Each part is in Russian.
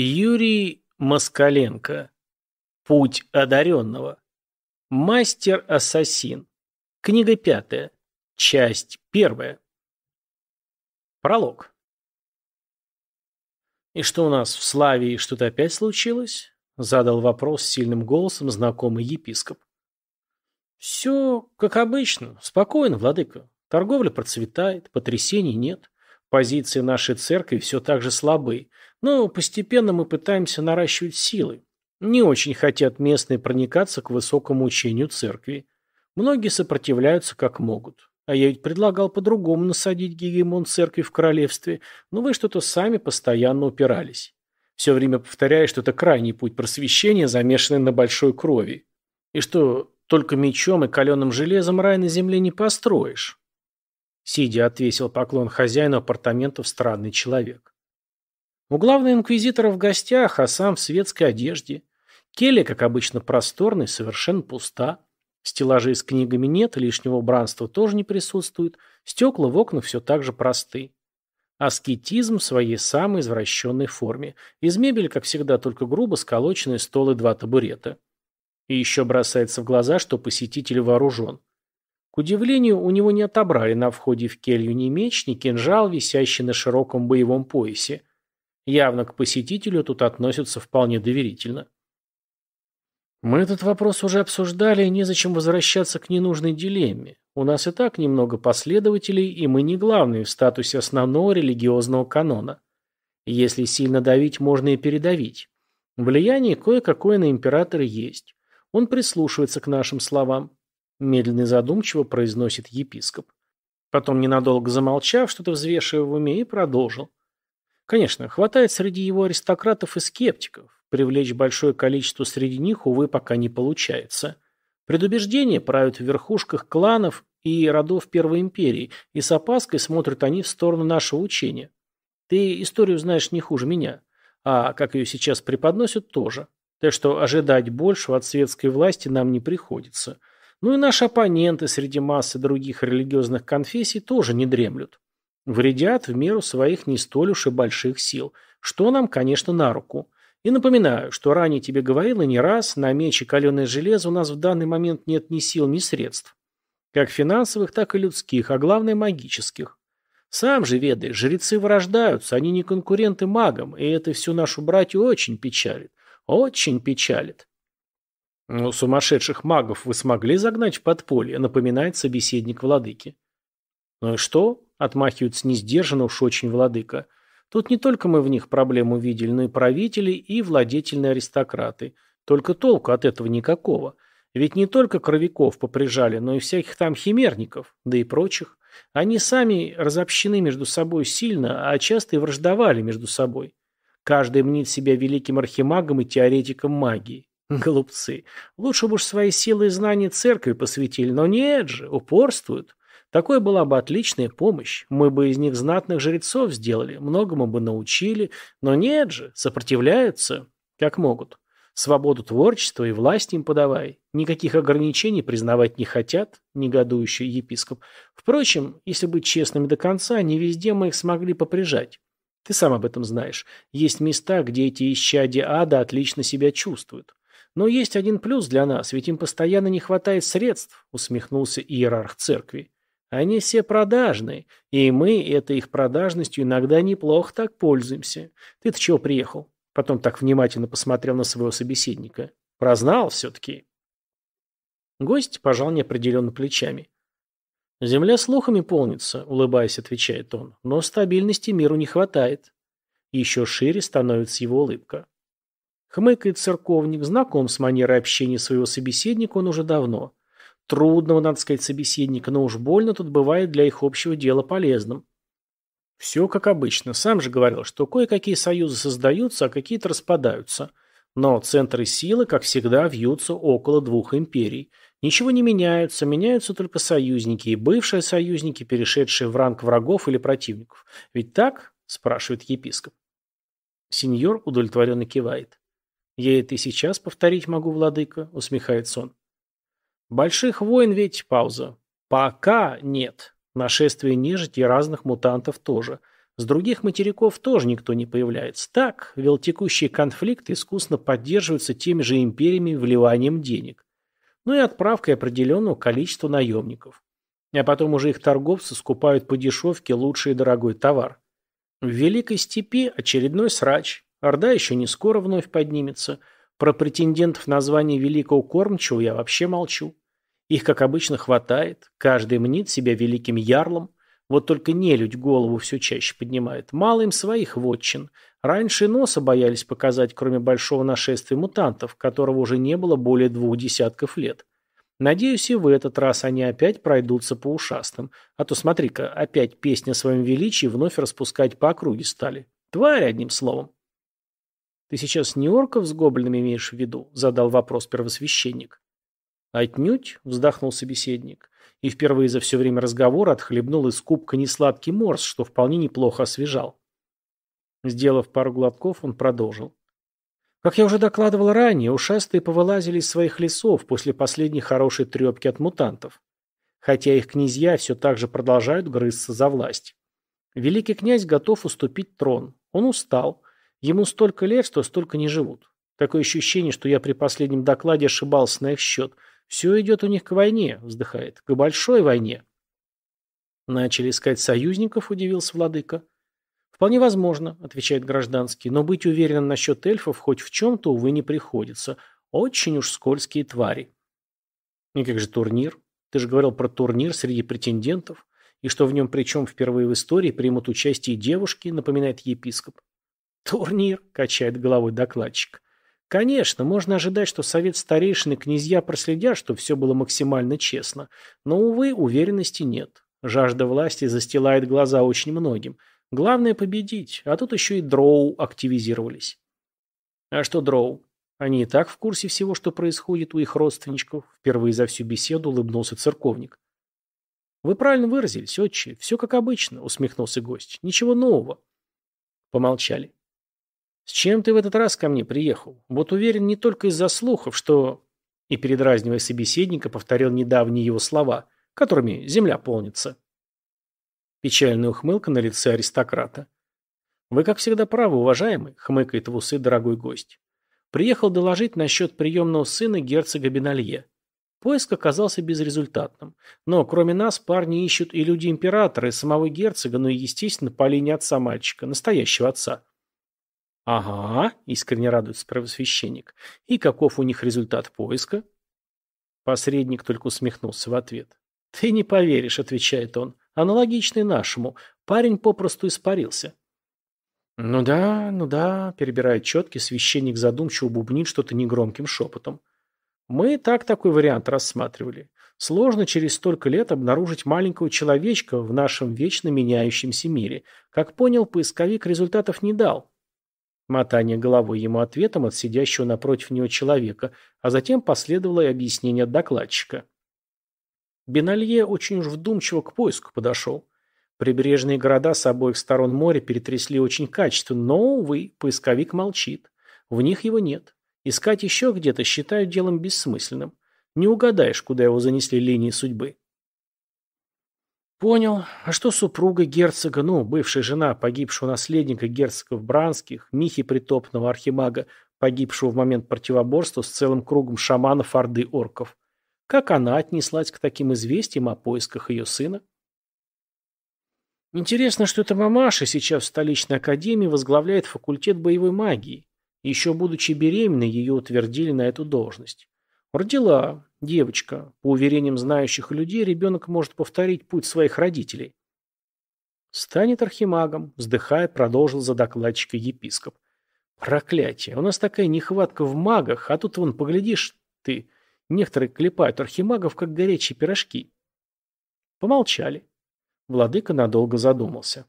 Юрий Москаленко. Путь одаренного. Мастер-ассасин. Книга пятая. Часть первая. Пролог. «И что у нас в Славии что-то опять случилось?» — задал вопрос сильным голосом знакомый епископ. «Все как обычно. Спокойно, владыка. Торговля процветает, потрясений нет. Позиции нашей церкви все так же слабы, но постепенно мы пытаемся наращивать силы. Не очень хотят местные проникаться к высокому учению церкви. Многие сопротивляются как могут. А я ведь предлагал по-другому насадить гегемон церкви в королевстве, но вы что-то сами постоянно упирались. Все время повторяя, что это крайний путь просвещения, замешанный на большой крови. И что только мечом и каленым железом рай на земле не построишь. Сидя отвесил поклон хозяину апартаментов странный человек. У главного инквизитора в гостях, а сам в светской одежде. келья, как обычно, просторный, совершенно пуста. Стеллажей с книгами нет, лишнего убранства тоже не присутствует, стекла в окнах все так же просты. Аскетизм в своей самой извращенной форме. Из мебели, как всегда, только грубо сколоченные стол и два табурета. И еще бросается в глаза, что посетитель вооружен. К удивлению, у него не отобрали на входе в келью ни меч, ни кинжал, висящий на широком боевом поясе, Явно к посетителю тут относятся вполне доверительно. Мы этот вопрос уже обсуждали, и незачем возвращаться к ненужной дилемме. У нас и так немного последователей, и мы не главные в статусе основного религиозного канона. Если сильно давить, можно и передавить. Влияние кое-какое на императора есть. Он прислушивается к нашим словам. Медленно и задумчиво произносит епископ. Потом, ненадолго замолчав, что-то взвешивая в уме, и продолжил. Конечно, хватает среди его аристократов и скептиков. Привлечь большое количество среди них, увы, пока не получается. Предубеждения правят в верхушках кланов и родов Первой империи, и с опаской смотрят они в сторону нашего учения. Ты историю знаешь не хуже меня, а как ее сейчас преподносят, тоже. Так что ожидать большего от светской власти нам не приходится. Ну и наши оппоненты среди массы других религиозных конфессий тоже не дремлют. Вредят в меру своих не столь уж и больших сил, что нам, конечно, на руку. И напоминаю, что ранее тебе говорил и не раз, на меч и каленое железо у нас в данный момент нет ни сил, ни средств. Как финансовых, так и людских, а главное магических. Сам же ведаешь, жрецы вырождаются, они не конкуренты магам, и это всю нашу братью очень печалит. Очень печалит. Но ну, сумасшедших магов вы смогли загнать в подполье, напоминает собеседник владыки. «Ну и что?» – отмахивается несдержанно уж очень владыка. «Тут не только мы в них проблему видели, но и правители, и владетельные аристократы. Только толку от этого никакого. Ведь не только кровяков поприжали, но и всяких там химерников, да и прочих. Они сами разобщены между собой сильно, а часто и враждовали между собой. Каждый мнит себя великим архимагом и теоретиком магии. Хм. Голубцы, лучше бы уж свои силы и знания церкви посвятили, но нет же, упорствуют. Такой была бы отличная помощь. Мы бы из них знатных жрецов сделали, многому бы научили. Но нет же, сопротивляются, как могут. Свободу творчества и власть им подавай. Никаких ограничений признавать не хотят, негодующий епископ. Впрочем, если быть честными до конца, не везде мы их смогли поприжать. Ты сам об этом знаешь. Есть места, где эти исчадия ада отлично себя чувствуют. Но есть один плюс для нас, ведь им постоянно не хватает средств, усмехнулся иерарх церкви. Они все продажные, и мы этой их продажностью иногда неплохо так пользуемся. Ты-то чего приехал?» Потом так внимательно посмотрел на своего собеседника. «Прознал все-таки?» Гость пожал неопределенно плечами. «Земля слухами полнится», — улыбаясь, отвечает он, «но стабильности миру не хватает». Еще шире становится его улыбка. Хмыкает церковник, знаком с манерой общения своего собеседника он уже давно. Трудного, надо сказать, собеседника, но уж больно тут бывает для их общего дела полезным. Все как обычно. Сам же говорил, что кое-какие союзы создаются, а какие-то распадаются. Но центры силы, как всегда, вьются около двух империй. Ничего не меняются, меняются только союзники и бывшие союзники, перешедшие в ранг врагов или противников. Ведь так? – спрашивает епископ. Сеньор удовлетворенно кивает. «Я это и сейчас повторить могу, владыка», – усмехается он. Больших войн ведь пауза. Пока нет. Нашествие нежити и разных мутантов тоже. С других материков тоже никто не появляется. Так, велтекущие конфликты искусно поддерживаются теми же империями вливанием денег. Ну и отправкой определенного количества наемников. А потом уже их торговцы скупают по дешевке лучший и дорогой товар. В Великой Степи очередной срач. Орда еще не скоро вновь поднимется – про претендентов на звание великого кормчего я вообще молчу. Их, как обычно, хватает. Каждый мнит себя великим ярлом. Вот только нелюдь голову все чаще поднимает. Мало им своих вотчин. Раньше носа боялись показать, кроме большого нашествия мутантов, которого уже не было более двух десятков лет. Надеюсь, и в этот раз они опять пройдутся по ушастым. А то, смотри-ка, опять песня о своем величии вновь распускать по округе стали. Тварь, одним словом. Ты сейчас не орков с гоблинами имеешь в виду? Задал вопрос первосвященник. Отнюдь, вздохнул собеседник, и впервые за все время разговора отхлебнул из кубка несладкий морс, что вполне неплохо освежал. Сделав пару глотков, он продолжил. Как я уже докладывал ранее, ушастые повылазили из своих лесов после последней хорошей трепки от мутантов. Хотя их князья все так же продолжают грызться за власть. Великий князь готов уступить трон. Он устал, Ему столько лет, что столько не живут. Такое ощущение, что я при последнем докладе ошибался на их счет. Все идет у них к войне, вздыхает, к большой войне. Начали искать союзников, удивился владыка. Вполне возможно, отвечает гражданский, но быть уверенным насчет эльфов хоть в чем-то, увы, не приходится. Очень уж скользкие твари. И как же турнир? Ты же говорил про турнир среди претендентов. И что в нем причем впервые в истории примут участие девушки, напоминает епископ. «Турнир», – качает головой докладчик. Конечно, можно ожидать, что совет старейшин и князья проследят, что все было максимально честно. Но, увы, уверенности нет. Жажда власти застилает глаза очень многим. Главное победить, а тут еще и дроу активизировались. А что дроу? Они и так в курсе всего, что происходит у их родственничков. Впервые за всю беседу улыбнулся церковник. «Вы правильно выразились, отче. Все как обычно», — усмехнулся гость. «Ничего нового». Помолчали. «С чем ты в этот раз ко мне приехал? Вот уверен не только из-за слухов, что...» И, передразнивая собеседника, повторил недавние его слова, которыми земля полнится. Печальная ухмылка на лице аристократа. «Вы, как всегда, правы, уважаемый», — хмыкает в усы дорогой гость. Приехал доложить насчет приемного сына герцога Беналье. Поиск оказался безрезультатным. Но кроме нас парни ищут и люди императора, и самого герцога, но ну и, естественно, по линии отца мальчика, настоящего отца. «Ага», — искренне радуется правосвященник. «И каков у них результат поиска?» Посредник только усмехнулся в ответ. «Ты не поверишь», — отвечает он, — «аналогичный нашему. Парень попросту испарился». «Ну да, ну да», — перебирает четкий, священник задумчиво бубнит что-то негромким шепотом. «Мы так такой вариант рассматривали. Сложно через столько лет обнаружить маленького человечка в нашем вечно меняющемся мире. Как понял, поисковик результатов не дал, Мотание головой ему ответом от сидящего напротив него человека, а затем последовало и объяснение от докладчика. Беналье очень уж вдумчиво к поиску подошел. Прибрежные города с обоих сторон моря перетрясли очень качественно, но, увы, поисковик молчит. В них его нет. Искать еще где-то считают делом бессмысленным. Не угадаешь, куда его занесли линии судьбы. Понял. А что супруга герцога, ну, бывшая жена погибшего наследника герцогов Бранских, Михи Притопного, архимага, погибшего в момент противоборства с целым кругом шаманов Орды Орков? Как она отнеслась к таким известиям о поисках ее сына? Интересно, что эта мамаша сейчас в столичной академии возглавляет факультет боевой магии. Еще будучи беременной, ее утвердили на эту должность. Родила, Девочка. По уверениям знающих людей, ребенок может повторить путь своих родителей. Станет архимагом, вздыхая, продолжил за докладчика епископ. Проклятие. У нас такая нехватка в магах, а тут вон, поглядишь ты. Некоторые клепают архимагов, как горячие пирожки. Помолчали. Владыка надолго задумался.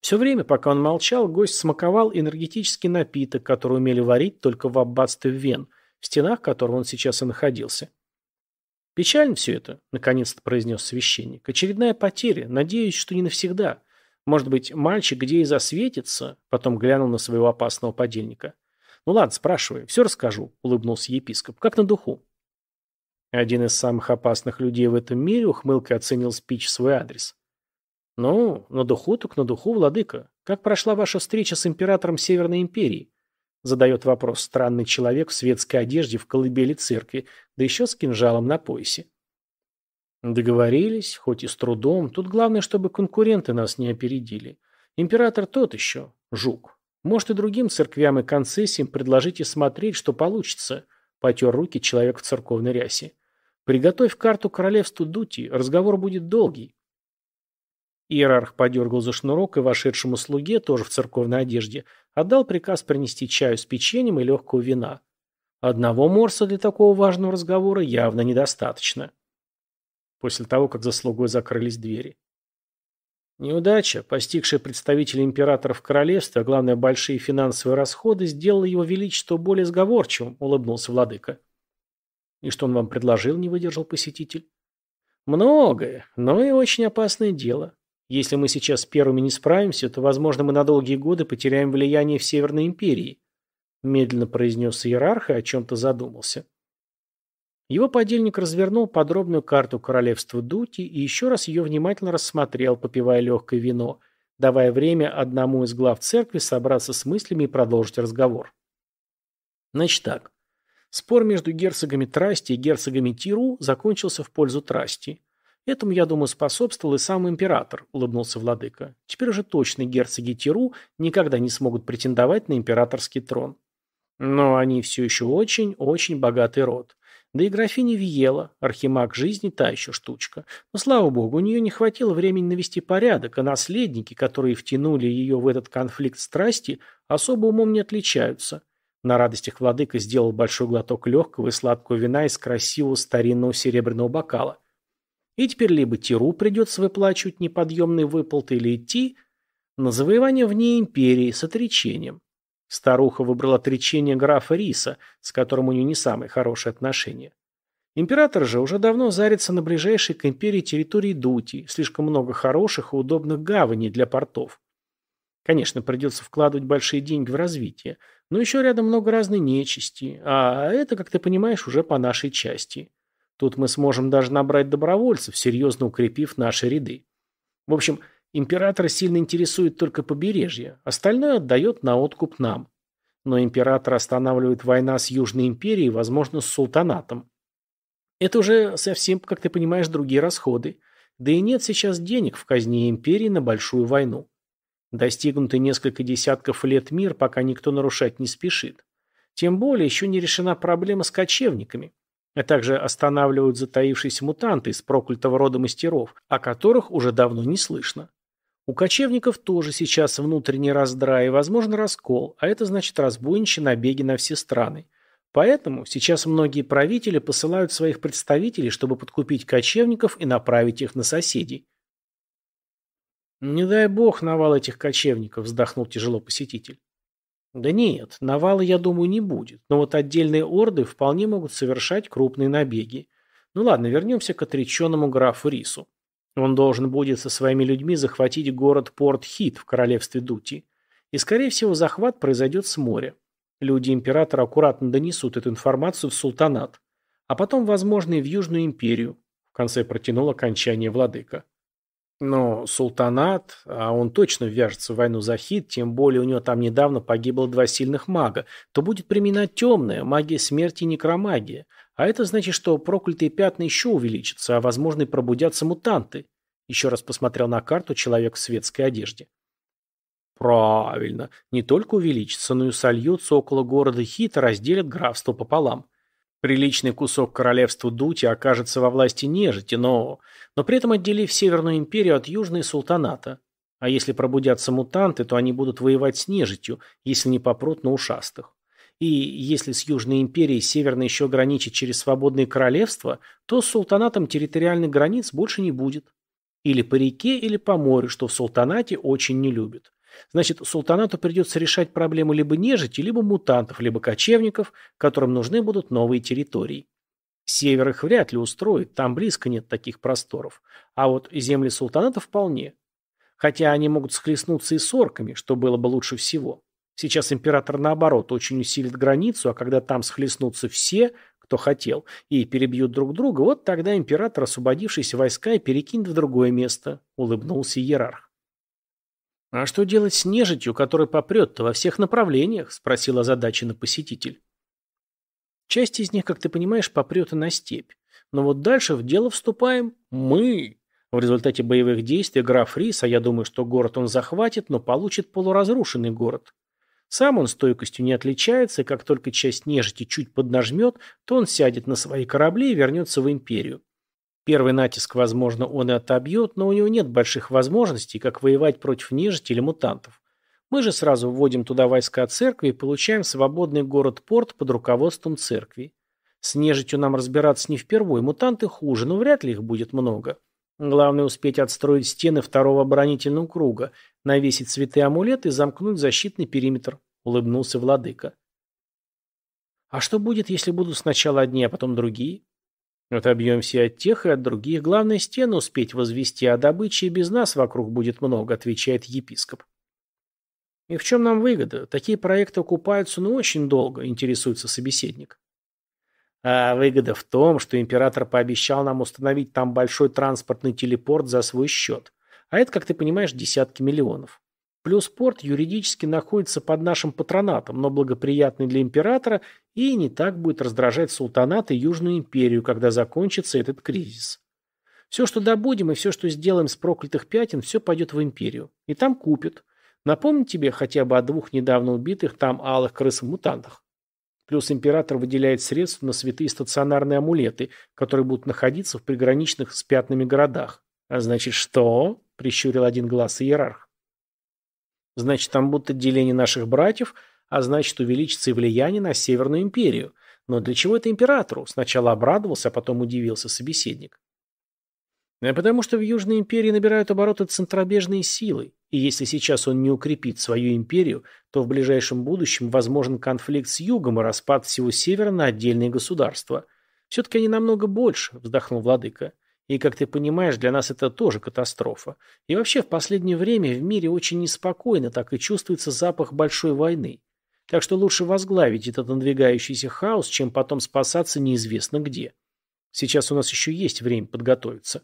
Все время, пока он молчал, гость смаковал энергетический напиток, который умели варить только в аббатстве Вен – в стенах которого он сейчас и находился. «Печально все это», — наконец-то произнес священник. «Очередная потеря. Надеюсь, что не навсегда. Может быть, мальчик где и засветится?» Потом глянул на своего опасного подельника. «Ну ладно, спрашивай. Все расскажу», — улыбнулся епископ. «Как на духу?» Один из самых опасных людей в этом мире ухмылкой оценил спич свой адрес. «Ну, на духу так на духу, владыка. Как прошла ваша встреча с императором Северной империи?» Задает вопрос странный человек в светской одежде в колыбели церкви, да еще с кинжалом на поясе. Договорились, хоть и с трудом. Тут главное, чтобы конкуренты нас не опередили. Император тот еще, жук. Может и другим церквям и концессиям предложить и смотреть, что получится. Потер руки человек в церковной рясе. Приготовь карту королевству Дути, разговор будет долгий. Иерарх подергал за шнурок и вошедшему слуге, тоже в церковной одежде, отдал приказ принести чаю с печеньем и легкого вина. Одного морса для такого важного разговора явно недостаточно. После того, как за слугой закрылись двери. Неудача, постигшая представителей императоров королевства, а главное большие финансовые расходы, сделала его величество более сговорчивым, улыбнулся владыка. И что он вам предложил, не выдержал посетитель? Многое, но и очень опасное дело. Если мы сейчас с первыми не справимся, то, возможно, мы на долгие годы потеряем влияние в Северной империи», медленно произнес иерарх и о чем-то задумался. Его подельник развернул подробную карту королевства Дути и еще раз ее внимательно рассмотрел, попивая легкое вино, давая время одному из глав церкви собраться с мыслями и продолжить разговор. Значит так. Спор между герцогами Трасти и герцогами Тиру закончился в пользу Трасти. Этому, я думаю, способствовал и сам император, улыбнулся владыка. Теперь уже точно герцоги Тиру никогда не смогут претендовать на императорский трон. Но они все еще очень-очень богатый род. Да и графиня Виела, архимаг жизни, та еще штучка. Но, слава богу, у нее не хватило времени навести порядок, а наследники, которые втянули ее в этот конфликт страсти, особо умом не отличаются. На радостях владыка сделал большой глоток легкого и сладкого вина из красивого старинного серебряного бокала – и теперь либо Тиру придется выплачивать неподъемные выплаты или идти на завоевание вне империи с отречением. Старуха выбрала отречение графа Риса, с которым у нее не самые хорошие отношения. Император же уже давно зарится на ближайшей к империи территории Дути, слишком много хороших и удобных гаваней для портов. Конечно, придется вкладывать большие деньги в развитие, но еще рядом много разной нечисти, а это, как ты понимаешь, уже по нашей части. Тут мы сможем даже набрать добровольцев, серьезно укрепив наши ряды. В общем, императора сильно интересует только побережье, остальное отдает на откуп нам. Но император останавливает война с Южной империей, возможно, с султанатом. Это уже совсем, как ты понимаешь, другие расходы. Да и нет сейчас денег в казне империи на большую войну. Достигнуты несколько десятков лет мир, пока никто нарушать не спешит. Тем более еще не решена проблема с кочевниками а также останавливают затаившиеся мутанты из проклятого рода мастеров, о которых уже давно не слышно. У кочевников тоже сейчас внутренний раздра и, возможно, раскол, а это значит разбойничьи набеги на все страны. Поэтому сейчас многие правители посылают своих представителей, чтобы подкупить кочевников и направить их на соседей. «Не дай бог навал этих кочевников», – вздохнул тяжело посетитель. Да нет, навала, я думаю, не будет, но вот отдельные орды вполне могут совершать крупные набеги. Ну ладно, вернемся к отреченному графу Рису. Он должен будет со своими людьми захватить город Порт-Хит в королевстве Дути. И, скорее всего, захват произойдет с моря. Люди императора аккуратно донесут эту информацию в султанат. А потом, возможно, и в Южную империю. В конце протянул окончание владыка. Но султанат, а он точно вяжется в войну за хит, тем более у него там недавно погибло два сильных мага, то будет применена темная, магия смерти и некромагия. А это значит, что проклятые пятна еще увеличатся, а возможно и пробудятся мутанты. Еще раз посмотрел на карту человек в светской одежде. Правильно, не только увеличится, но и сольются около города Хит и разделят графство пополам. Приличный кусок королевства Дути окажется во власти нежити, но... но при этом отделив Северную империю от Южной султаната. А если пробудятся мутанты, то они будут воевать с нежитью, если не попрут на ушастых. И если с Южной империей Северной еще граничит через свободные королевства, то с султанатом территориальных границ больше не будет. Или по реке, или по морю, что в султанате очень не любят. Значит, султанату придется решать проблему либо нежити, либо мутантов, либо кочевников, которым нужны будут новые территории. Север их вряд ли устроит, там близко нет таких просторов. А вот земли султаната вполне. Хотя они могут схлестнуться и с орками, что было бы лучше всего. Сейчас император, наоборот, очень усилит границу, а когда там схлестнутся все, кто хотел, и перебьют друг друга, вот тогда император, освободившись войска, и перекинет в другое место», — улыбнулся иерарх. «А что делать с нежитью, которая попрет-то во всех направлениях?» – спросил озадаченно посетитель. Часть из них, как ты понимаешь, попрет и на степь. Но вот дальше в дело вступаем мы. В результате боевых действий граф Рис, а я думаю, что город он захватит, но получит полуразрушенный город. Сам он стойкостью не отличается, и как только часть нежити чуть поднажмет, то он сядет на свои корабли и вернется в империю. Первый натиск, возможно, он и отобьет, но у него нет больших возможностей, как воевать против нежити или мутантов. Мы же сразу вводим туда войска церкви и получаем свободный город-порт под руководством церкви. С нежитью нам разбираться не впервой, мутанты хуже, но вряд ли их будет много. Главное успеть отстроить стены второго оборонительного круга, навесить святые амулеты и замкнуть защитный периметр, улыбнулся владыка. А что будет, если будут сначала одни, а потом другие? Отобьемся и от тех, и от других. Главное, стены успеть возвести, а добычи и без нас вокруг будет много, отвечает епископ. И в чем нам выгода? Такие проекты окупаются, ну, очень долго, интересуется собеседник. А выгода в том, что император пообещал нам установить там большой транспортный телепорт за свой счет. А это, как ты понимаешь, десятки миллионов. Плюс порт юридически находится под нашим патронатом, но благоприятный для императора и не так будет раздражать султанат и Южную империю, когда закончится этот кризис. Все, что добудем и все, что сделаем с проклятых пятен, все пойдет в империю. И там купят. Напомню тебе хотя бы о двух недавно убитых там алых крыс-мутантах. Плюс император выделяет средства на святые стационарные амулеты, которые будут находиться в приграничных с пятнами городах. А значит, что? Прищурил один глаз иерарх. Значит, там будут отделения наших братьев, а значит, увеличится и влияние на Северную империю. Но для чего это императору? Сначала обрадовался, а потом удивился собеседник. Э, потому что в Южной империи набирают обороты центробежные силы, и если сейчас он не укрепит свою империю, то в ближайшем будущем возможен конфликт с Югом и распад всего Севера на отдельные государства. Все-таки они намного больше, вздохнул владыка. И, как ты понимаешь, для нас это тоже катастрофа. И вообще, в последнее время в мире очень неспокойно, так и чувствуется запах большой войны. Так что лучше возглавить этот надвигающийся хаос, чем потом спасаться неизвестно где. Сейчас у нас еще есть время подготовиться.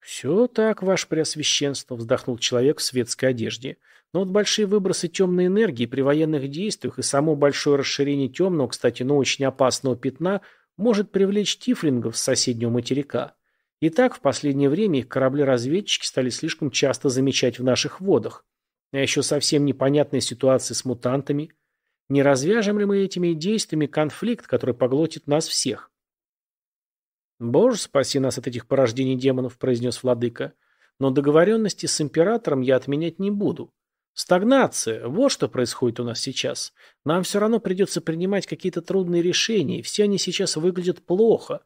«Все так, ваше преосвященство», — вздохнул человек в светской одежде. «Но вот большие выбросы темной энергии при военных действиях и само большое расширение темного, кстати, но очень опасного пятна — может привлечь тифлингов с соседнего материка. И так в последнее время их корабли-разведчики стали слишком часто замечать в наших водах. А еще совсем непонятная ситуация с мутантами. Не развяжем ли мы этими действиями конфликт, который поглотит нас всех? «Боже, спаси нас от этих порождений демонов», — произнес владыка. «Но договоренности с императором я отменять не буду. Стагнация. Вот что происходит у нас сейчас. Нам все равно придется принимать какие-то трудные решения, и все они сейчас выглядят плохо.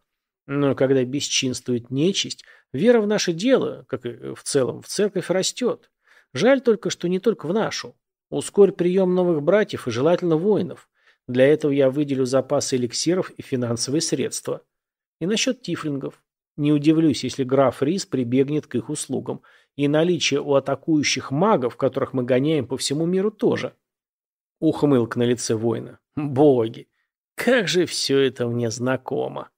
Но когда бесчинствует нечисть, вера в наше дело, как и э, в целом, в церковь растет. Жаль только, что не только в нашу. Ускорь прием новых братьев и желательно воинов. Для этого я выделю запасы эликсиров и финансовые средства. И насчет тифлингов. Не удивлюсь, если граф Рис прибегнет к их услугам. И наличие у атакующих магов, которых мы гоняем по всему миру, тоже. Ухмылк на лице воина. Боги, как же все это мне знакомо.